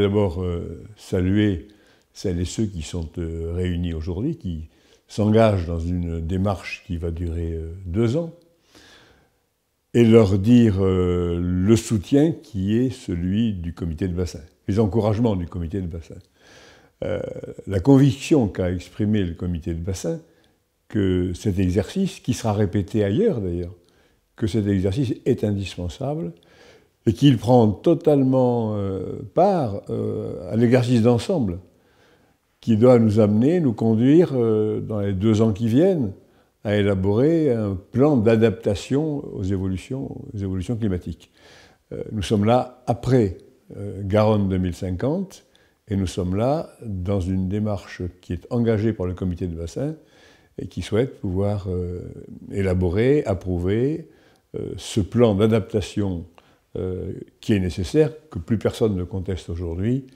d'abord euh, saluer celles et ceux qui sont euh, réunis aujourd'hui, qui s'engagent dans une démarche qui va durer euh, deux ans, et leur dire le soutien qui est celui du comité de bassin, les encouragements du comité de bassin. la conviction qu'a exprimée le comité de bassin que cet exercice, qui sera répété ailleurs d'ailleurs, que cet exercice est indispensable et qu'il prend totalement euh, part euh, à l'exercice d'ensemble qui doit nous amener, nous conduire, euh, dans les deux ans qui viennent, à élaborer un plan d'adaptation aux évolutions, aux évolutions climatiques. nous sommes là après Garonne 2050 et nous sommes là dans une démarche qui est engagée par le comité de bassin et qui souhaite pouvoir élaborer, approuver ce plan d'adaptation euh, qui est nécessaire, que plus personne ne conteste aujourd'hui,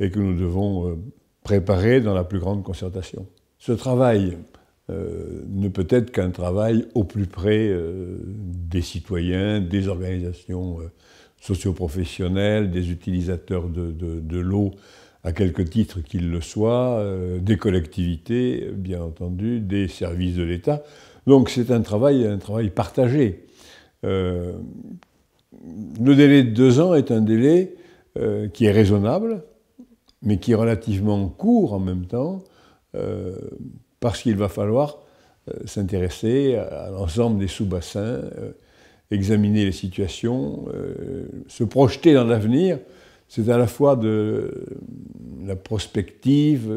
et que nous devons euh, préparer dans la plus grande concertation. Ce travail euh, ne peut être qu'un travail au plus près des citoyens, des organisations socioprofessionnelles, des utilisateurs de, l'eau à quelque titre qu'ils le soient, des collectivités, bien entendu, des services de l'État. Donc c'est un travail, un travail partagé le délai de deux ans est un délai euh, qui est raisonnable, mais qui est relativement court en même temps, euh, parce qu'il va falloir euh, s'intéresser à, l'ensemble des sous-bassins, examiner les situations, se projeter dans l'avenir. C'est à la fois de la prospective,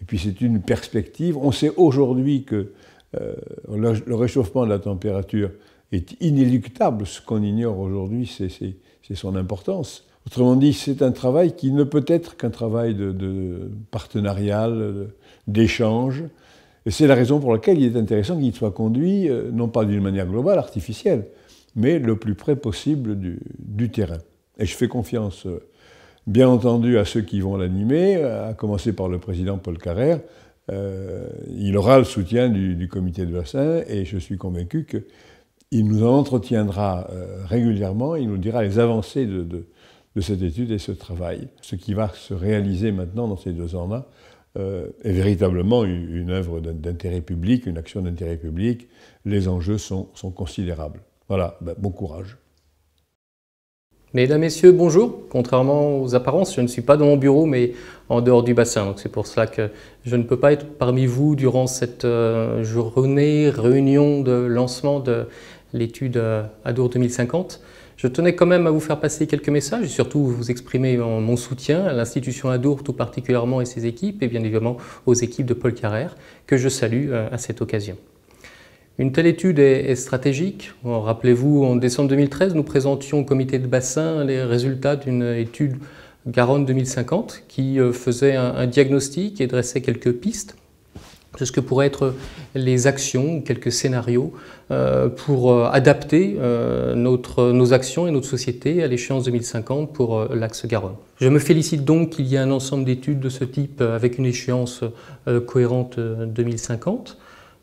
et puis c'est une perspective. On sait aujourd'hui que le réchauffement de la température est inéluctable. Ce qu'on ignore aujourd'hui, c'est son importance. Autrement dit, c'est un travail qui ne peut être qu'un travail de, partenariat, d'échange. Et c'est la raison pour laquelle il est intéressant qu'il soit conduit, euh, non pas d'une manière globale, artificielle, mais le plus près possible du, terrain. Et je fais confiance, euh, bien entendu, à ceux qui vont l'animer, à commencer par le président Paul Carrère. Euh, il aura le soutien du, du comité de bassin et je suis convaincu que il nous en entretiendra euh, régulièrement, il nous dira les avancées de, cette étude et ce travail. Ce qui va se réaliser maintenant dans ces deux ans-là euh, est véritablement une, œuvre d'intérêt public, une action d'intérêt public. Les enjeux sont, sont considérables. Voilà, ben, bon courage. Mesdames, Messieurs, bonjour. Contrairement aux apparences, je ne suis pas dans mon bureau, mais en dehors du bassin. Donc c'est pour cela que je ne peux pas être parmi vous durant cette euh, journée, réunion de lancement de l'étude Adour 2050. Je tenais quand même à vous faire passer quelques messages et surtout vous exprimer mon soutien à l'institution Adour tout particulièrement et ses équipes et bien évidemment aux équipes de Paul Carrère que je salue euh, à cette occasion. Une telle étude est, stratégique. Rappelez-vous, en décembre 2013, nous présentions au comité de bassin les résultats d'une étude Garonne 2050 qui euh, faisait un, diagnostic et dressait quelques pistes de ce que pourraient être les actions ou quelques scénarios euh, pour euh, adapter euh, nos actions et notre société à l'échéance 2050 pour l'axe Garonne. Je me félicite donc qu'il y ait un ensemble d'études de ce type avec une échéance cohérente 2050.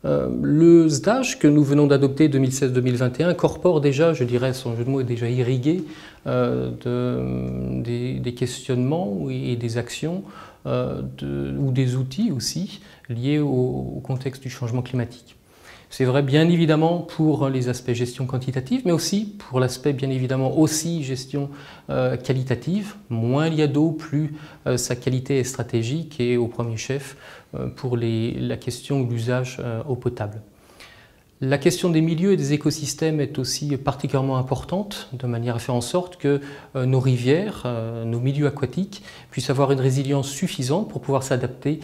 Euh, le stage que nous venons d'adopter 2016-2021 incorpore déjà, je dirais, son jeu de mots est déjà irrigué euh, de, euh, des, questionnements et des actions ou des outils aussi liés au contexte du changement climatique. C'est vrai bien évidemment pour les aspects gestion quantitative, mais aussi pour l'aspect bien évidemment aussi gestion euh, qualitative. Moins il y a d'eau, plus euh, sa qualité est stratégique et au premier chef euh, pour la question de l'usage eau potable. La question des milieux et des écosystèmes est aussi particulièrement importante, de manière à faire en sorte que nos rivières, nos milieux aquatiques, puissent avoir une résilience suffisante pour pouvoir s'adapter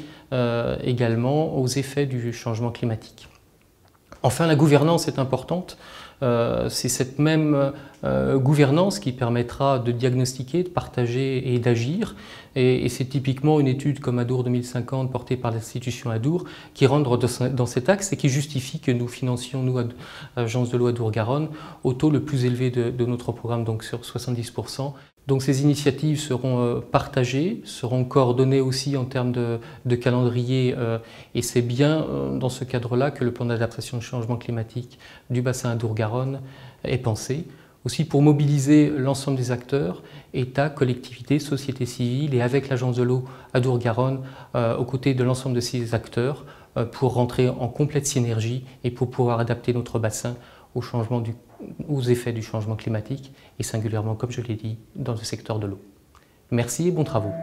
également aux effets du changement climatique. Enfin, la gouvernance est importante. Euh, c'est cette même euh, gouvernance qui permettra de diagnostiquer, de partager et d'agir. Et, c'est typiquement une étude comme Adour 2050 portée par l'institution Adour qui rentre dans, cet axe et qui justifie que nous financions, nous, Agence de loi Adour-Garonne, au taux le plus élevé de, notre programme, donc sur 70%. Donc ces initiatives seront euh, partagées, seront coordonnées aussi en termes de, calendrier, et c'est bien dans ce cadre-là que le plan d'adaptation changement climatique du bassin adour garonne est pensée, aussi pour mobiliser l'ensemble des acteurs, État, collectivités, société civile et avec l'Agence de l'eau adour garonne euh, aux côtés de l'ensemble de ces acteurs, euh, pour rentrer en complète synergie et pour pouvoir adapter notre bassin au changement du, aux effets du changement climatique et singulièrement, comme je l'ai dit, dans le secteur de l'eau. Merci et bons travaux.